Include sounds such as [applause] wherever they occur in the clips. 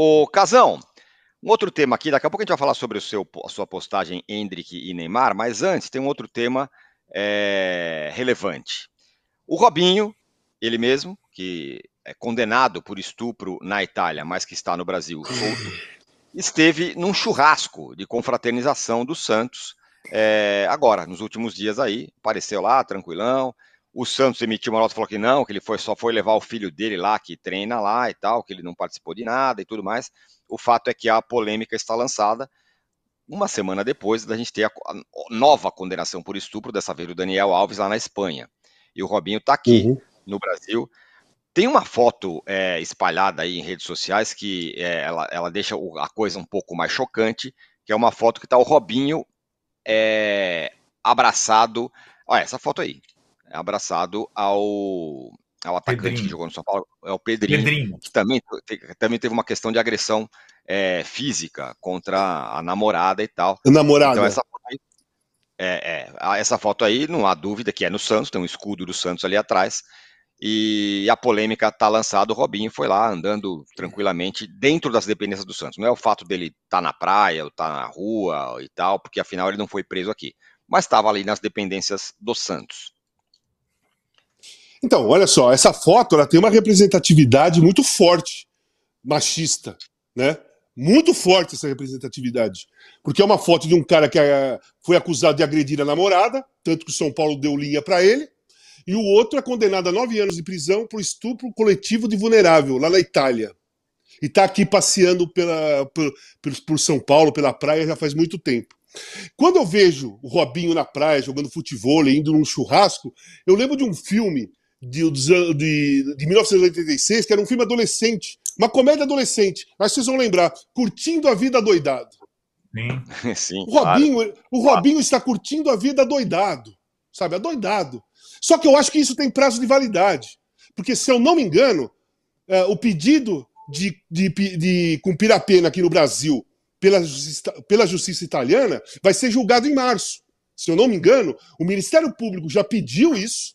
O Casão, um outro tema aqui, daqui a pouco a gente vai falar sobre o seu, a sua postagem Hendrick e Neymar, mas antes tem um outro tema é, relevante. O Robinho, ele mesmo, que é condenado por estupro na Itália, mas que está no Brasil solto, esteve num churrasco de confraternização do Santos é, agora, nos últimos dias aí, apareceu lá, tranquilão, o Santos emitiu uma nota e falou que não, que ele foi, só foi levar o filho dele lá, que treina lá e tal, que ele não participou de nada e tudo mais. O fato é que a polêmica está lançada uma semana depois da gente ter a, nova condenação por estupro, dessa vez do Daniel Alves lá na Espanha. E o Robinho está aqui uhum. no Brasil. Tem uma foto é, espalhada aí em redes sociais que é, ela, ela, deixa a coisa um pouco mais chocante, que é uma foto que está o Robinho é, abraçado. Olha essa foto aí. É abraçado ao, ao atacante Pedrinho. que jogou no São Paulo, é o Pedrinho, Pedrinho. que também, também teve uma questão de agressão é, física contra a namorada e tal. A namorada. Então essa foto, aí, é, é, essa foto aí, não há dúvida que é no Santos, tem um escudo do Santos ali atrás. E a polêmica está lançada, o Robinho foi lá andando tranquilamente dentro das dependências do Santos. Não é o fato dele estar tá na praia, ou estar tá na rua e tal, porque afinal ele não foi preso aqui. Mas estava ali nas dependências do Santos. Então, olha só, essa foto ela tem uma representatividade muito forte, machista, né? Muito forte essa representatividade. Porque é uma foto de um cara que eh, foi acusado de agredir a namorada, tanto que o São Paulo deu linha para ele, e o outro é condenado a nove anos de prisão por estupro coletivo de vulnerável, lá na Itália. E está aqui passeando pela, por, por São Paulo, pela praia, já faz muito tempo. Quando eu vejo o Robinho na praia jogando futebol, indo num churrasco, eu lembro de um filme de, de, de 1986, que era um filme adolescente, uma comédia adolescente. mas vocês vão lembrar, Curtindo a Vida Doidado. Sim, [laughs] sim. O Robinho, claro. o Robinho claro. está curtindo a vida doidado, sabe? Adoidado. É Só que eu acho que isso tem prazo de validade. Porque, se eu não me engano, é, o pedido de, de, de cumprir a pena aqui no Brasil pela justiça, pela justiça italiana vai ser julgado em março. Se eu não me engano, o Ministério Público já pediu isso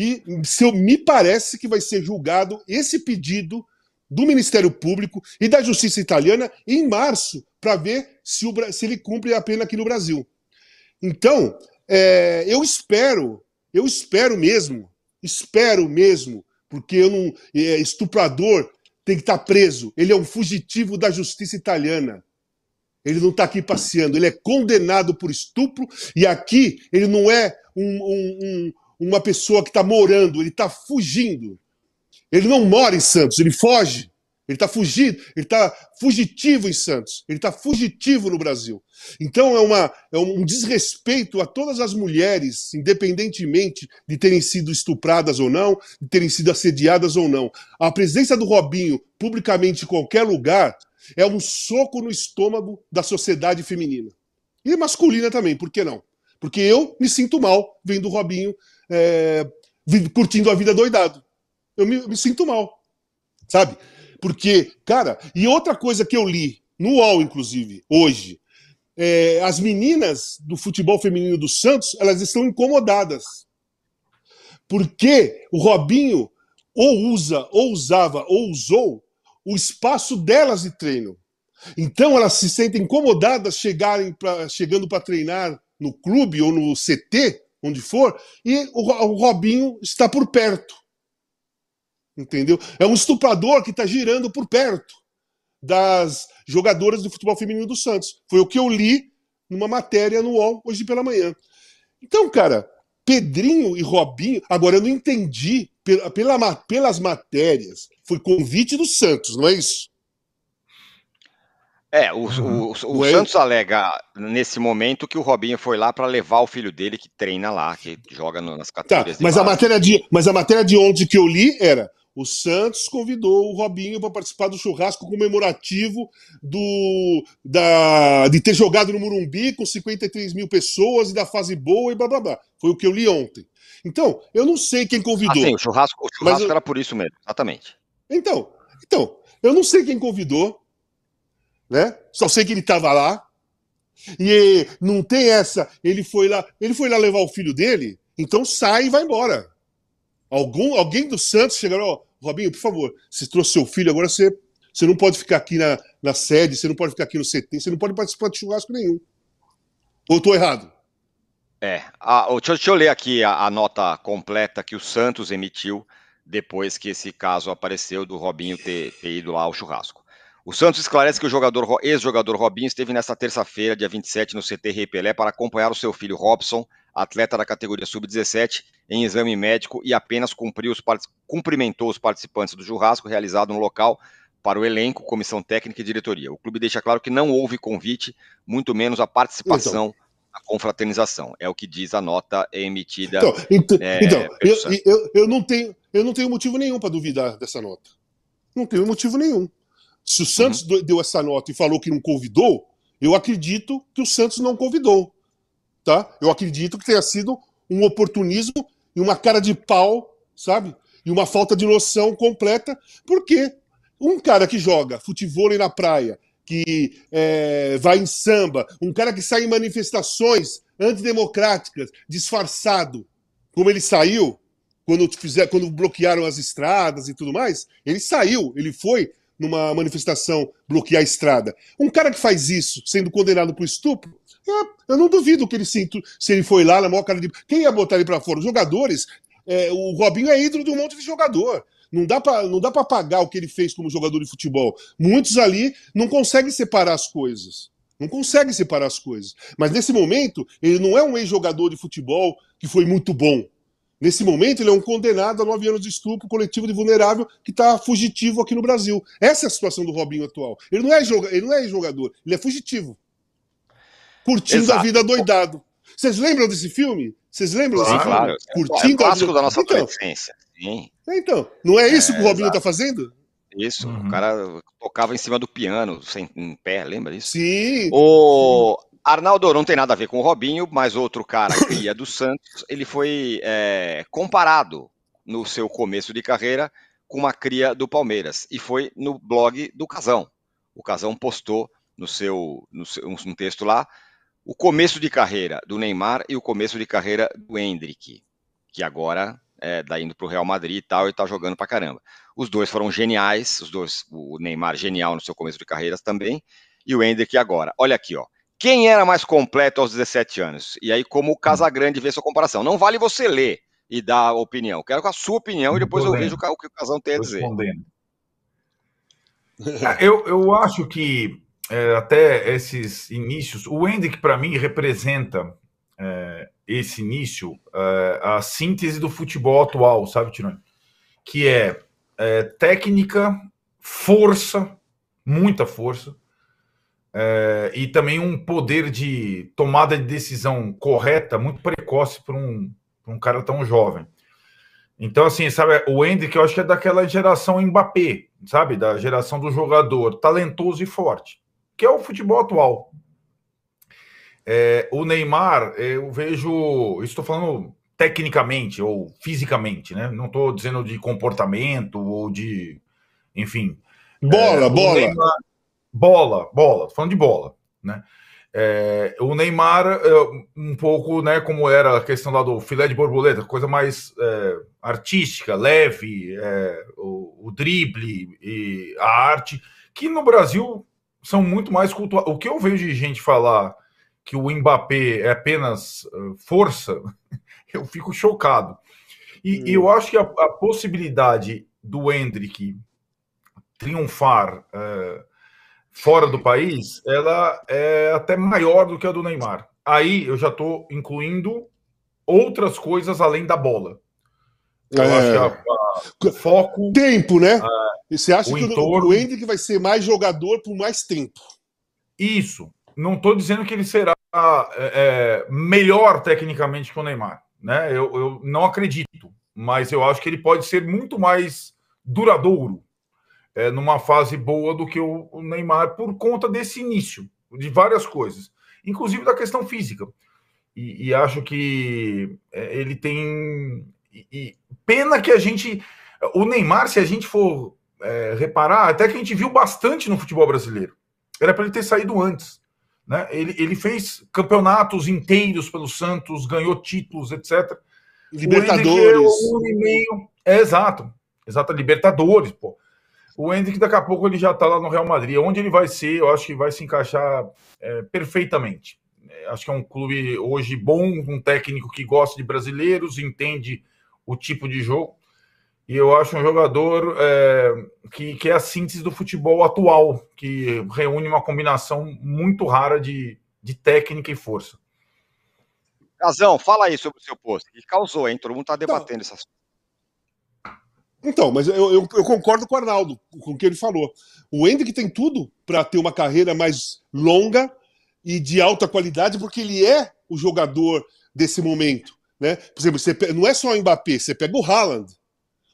e se me parece que vai ser julgado esse pedido do Ministério Público e da Justiça Italiana em março, para ver se, o, se, ele cumpre a pena aqui no Brasil. Então, é, eu espero, eu espero mesmo, espero mesmo, porque eu não, é, estuprador tem que estar tá preso. Ele é um fugitivo da justiça italiana. Ele não está aqui passeando, ele é condenado por estupro, e aqui ele não é um, um, um uma pessoa que está morando, ele está fugindo. Ele não mora em Santos, ele foge. Ele está fugido, ele está fugitivo em Santos, ele está fugitivo no Brasil. Então é, uma, é um desrespeito a todas as mulheres, independentemente de terem sido estupradas ou não, de terem sido assediadas ou não. A presença do Robinho publicamente em qualquer lugar é um soco no estômago da sociedade feminina. E masculina também, por que não? Porque eu me sinto mal vendo o Robinho é, curtindo a vida doidado. Eu me, me, sinto mal, sabe? Porque, cara, e outra coisa que eu li, no UOL, inclusive, hoje, é, as meninas do futebol feminino do Santos, elas estão incomodadas. Porque o Robinho ou usa, ou usava, ou usou o espaço delas de treino. Então elas se sentem incomodadas chegarem pra, chegando para treinar no clube ou no CT onde for, e o, o Robinho está por perto. Entendeu? É um estuprador que está girando por perto das jogadoras do futebol feminino do Santos. Foi o que eu li numa matéria no UOL hoje pela manhã. Então, cara, Pedrinho e Robinho, agora eu não entendi pela, pela, pelas matérias, foi convite do Santos, não é isso? É, o, o, o, o Santos alega nesse momento que o Robinho foi lá para levar o filho dele que treina lá, que joga no, nas tá, categorias. Tá, mas, a matéria de, mas a matéria de ontem que eu li era o Santos convidou o Robinho para participar do churrasco comemorativo do, da, de ter jogado no Murumbi com 53 mil pessoas e da fase boa e blá blá blá. Foi o que eu li ontem. Então, eu não sei quem convidou. Ah, sim, o churrasco, o churrasco mas, era por isso mesmo, exatamente. Então, então, eu não sei quem convidou, né? Só sei que ele estava lá. E não tem essa, ele foi lá, ele foi lá levar o filho dele, então sai e vai embora. Algum, alguém do Santos chegaram, ó, oh, Robinho, por favor, você trouxe seu filho, agora você, você não pode ficar aqui na, na sede, você não pode ficar aqui no CT, você não pode participar de churrasco nenhum. Ou estou errado? É, a, deixa, deixa, eu ler aqui a, a nota completa que o Santos emitiu depois que esse caso apareceu do Robinho ter, ter ido lá ao churrasco. O Santos esclarece que o jogador, ex-jogador Robinho esteve nesta terça-feira, dia 27, no CT Rei Pelé para acompanhar o seu filho Robson, atleta da categoria sub-17, em exame médico e apenas cumpriu os cumprimentou os participantes do churrasco realizado no local para o elenco, comissão técnica e diretoria. O clube deixa claro que não houve convite, muito menos a participação então confraternização. É o que diz a nota emitida. Então, então, é, então eu, eu, eu, não tenho, eu não tenho motivo nenhum para duvidar dessa nota. Não tenho motivo nenhum. Se o Santos uhum. deu essa nota e falou que não convidou, eu acredito que o Santos não convidou. Tá? Eu acredito que tenha sido um oportunismo e uma cara de pau, sabe? E uma falta de noção completa, porque um cara que joga futebol na praia, que é, vai em samba, um cara que sai em manifestações antidemocráticas, disfarçado, como ele saiu quando, fizer, quando bloquearam as estradas e tudo mais, ele saiu, ele foi, numa manifestação bloquear a estrada. Um cara que faz isso, sendo condenado por estupro, é, eu não duvido que ele sinto, se ele foi lá na maior cara de. Quem ia botar ele para fora? Os jogadores. É, o Robinho é ídolo de um monte de jogador. Não dá para pagar o que ele fez como jogador de futebol. Muitos ali não conseguem separar as coisas. Não conseguem separar as coisas. Mas nesse momento, ele não é um ex-jogador de futebol que foi muito bom. Nesse momento, ele é um condenado a nove anos de estupro coletivo de vulnerável que está fugitivo aqui no Brasil. Essa é a situação do Robinho atual. Ele não é, joga ele não é jogador, ele é fugitivo. Curtindo Exato. a vida doidado. Vocês lembram desse filme? Vocês lembram desse ah, filme? Claro. Curtindo é um clássico da nossa então, adolescência. Sim. É, então, não é isso é, que o é, Robinho está fazendo? Isso, uhum. o cara tocava em cima do piano, sem em pé, lembra disso? Sim. O... Arnaldo não tem nada a ver com o Robinho, mas outro cara cria é do Santos, ele foi é, comparado no seu começo de carreira com uma cria do Palmeiras e foi no blog do Casão. O Casão postou no seu, no seu um texto lá o começo de carreira do Neymar e o começo de carreira do Hendrick, que agora é, tá indo para o Real Madrid e tal e está jogando para caramba. Os dois foram geniais, os dois, o Neymar genial no seu começo de carreira também e o Hendrick agora. Olha aqui, ó. Quem era mais completo aos 17 anos? E aí, como o Casagrande vê sua comparação? Não vale você ler e dar opinião. Quero a sua opinião e depois eu vejo o que o Casão tem a dizer. [laughs] Eu, eu acho que é, até esses inícios, o Hendrick para mim representa é, esse início, é, a síntese do futebol atual, sabe, Tirone? Que é, é, técnica, força, muita força, é, e também um poder de tomada de decisão correta muito precoce para um, um cara tão jovem. Então, assim, sabe, o Hendrick eu acho que é daquela geração Mbappé, sabe? Da geração do jogador talentoso e forte, que é o futebol atual. É, o Neymar, eu vejo, estou falando tecnicamente ou fisicamente, né? Não estou dizendo de comportamento ou de, enfim. Bola, é, bola. Neymar, bola, bola, tô falando de bola, né? É, o Neymar, é, um pouco, né, como era a questão lá do filé de borboleta, coisa mais é, artística, leve, é, o, o, drible e a arte, que no Brasil são muito mais cultuadas. O que eu vejo de gente falar que o Mbappé é apenas é, força, [laughs] eu fico chocado. E hum. eu acho que a, a possibilidade do Hendrick triunfar é, fora do país, ela é até maior do que a do Neymar. Aí eu já estou incluindo outras coisas além da bola. Eu é... acho que a, a, foco. Tempo, né? A, é, e você acha o que entorno... o Hendrick vai ser mais jogador por mais tempo? Isso. Não estou dizendo que ele será é, é, melhor tecnicamente que o Neymar. Né? Eu, eu não acredito. Mas eu acho que ele pode ser muito mais duradouro é, numa fase boa do que o, Neymar por conta desse início, de várias coisas, inclusive da questão física. E, e acho que é, ele tem. E, e, pena que a gente. O Neymar, se a gente for é, reparar, até que a gente viu bastante no futebol brasileiro. Era para ele ter saído antes. Né? Ele, ele fez campeonatos inteiros pelo Santos, ganhou títulos, etc. Libertadores. O é um e meio. É, exato. Exato, Libertadores, pô. O Hendrick, daqui a pouco, ele já está lá no Real Madrid. Onde ele vai ser, eu acho que vai se encaixar é, perfeitamente. É, acho que é um clube hoje bom, um técnico que gosta de brasileiros, entende o tipo de jogo. E eu acho um jogador é, que, que é a síntese do futebol atual, que reúne uma combinação muito rara de, de técnica e força. Casão, fala aí sobre o seu posto. que causou, hein? Todo mundo está então, debatendo então, coisas. Então, mas eu, eu, eu, concordo com o Arnaldo, com o que ele falou. O Hendrick tem tudo para ter uma carreira mais longa e de alta qualidade, porque ele é o jogador desse momento. Né? Por exemplo, você, não é só o Mbappé, você pega o Haaland.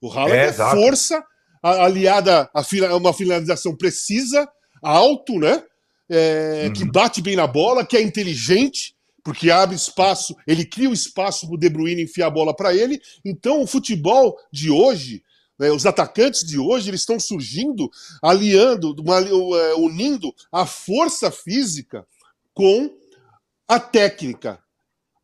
O Haaland é, é força, a, aliada a fila, uma finalização precisa, alto, né? É, uhum. Que bate bem na bola, que é inteligente porque abre espaço, ele cria o um espaço para o De Bruyne enfiar a bola para ele. Então, o futebol de hoje né? Os atacantes de hoje eles estão surgindo, aliando, é, unindo a força física com a técnica.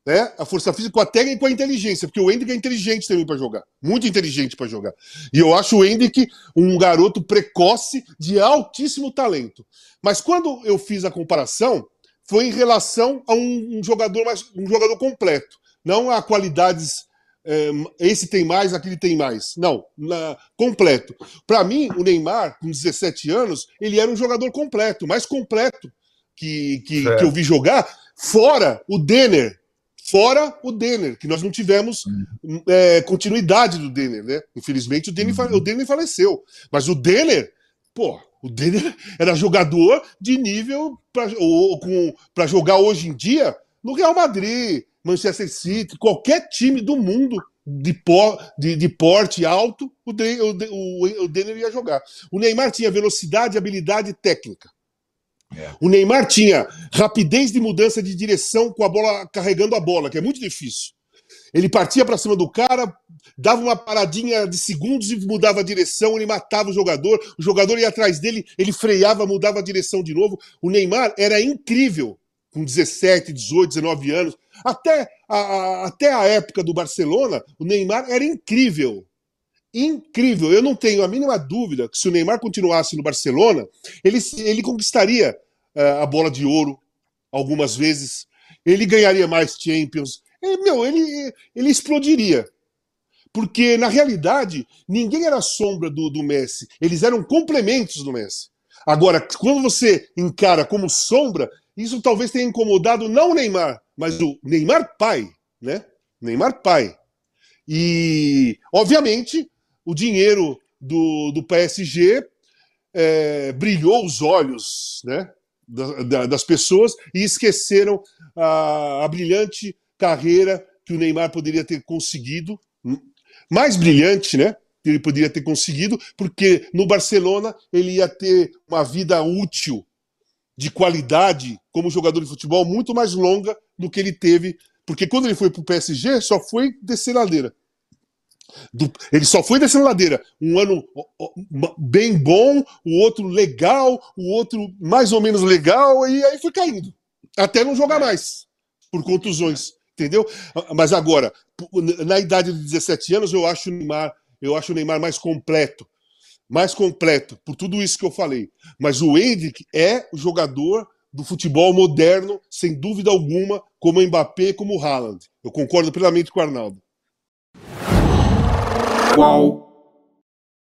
Né? A força física com a técnica e com a inteligência, porque o Hendrick é inteligente também para jogar, muito inteligente para jogar. E eu acho o Hendrick um garoto precoce de altíssimo talento. Mas quando eu fiz a comparação, foi em relação a um, um jogador mais um jogador completo, não a qualidades é, esse tem mais, aquele tem mais. Não, na, completo. Para mim, o Neymar, com 17 anos, ele era um jogador completo, mais completo que, que, que eu vi jogar, fora o Denner. Fora o Denner, que nós não tivemos hum. é, continuidade do Denner, né? Infelizmente, o Denner, uhum. o Denner faleceu. Mas o Denner, pô, o Denner [laughs] era jogador de nível para jogar hoje em dia no Real Madrid, Manchester City, qualquer time do mundo de, por, de, de porte alto, o, de, o, o Denner ia jogar. O Neymar tinha velocidade, habilidade e técnica. É. O Neymar tinha rapidez de mudança de direção com a bola carregando a bola, que é muito difícil. Ele partia para cima do cara, dava uma paradinha de segundos e mudava a direção, ele matava o jogador, o jogador ia atrás dele, ele freava, mudava a direção de novo. O Neymar era incrível com 17, 18, 19 anos. Até a, a, até a época do Barcelona, o Neymar era incrível. Incrível. Eu não tenho a mínima dúvida que se o Neymar continuasse no Barcelona, ele, ele conquistaria uh, a bola de ouro algumas vezes. Ele ganharia mais Champions. E, meu, ele, ele explodiria. Porque, na realidade, ninguém era sombra do, do Messi. Eles eram complementos do Messi. Agora, quando você encara como sombra, isso talvez tenha incomodado não o Neymar, mas o Neymar pai, né? Neymar pai. E, obviamente, o dinheiro do, do PSG é, brilhou os olhos né, da, da, das pessoas e esqueceram a, a brilhante carreira que o Neymar poderia ter conseguido. Mais brilhante, né? Que ele poderia ter conseguido, porque no Barcelona ele ia ter uma vida útil de qualidade como jogador de futebol muito mais longa do que ele teve. Porque quando ele foi para o PSG, só foi descer ladeira. Do, ele só foi descer ladeira. Um ano bem bom, o outro legal, o outro mais ou menos legal, e aí foi caindo. Até não jogar mais, por contusões. Entendeu? Ah, mas agora, na idade de 17 anos, eu acho o Neymar, eu acho o Neymar mais completo mais completo, por tudo isso que eu falei. Mas o Hendrick é o jogador do futebol moderno, sem dúvida alguma, como o Mbappé, como o Haaland. Eu concordo plenamente com o Arnaldo. Qual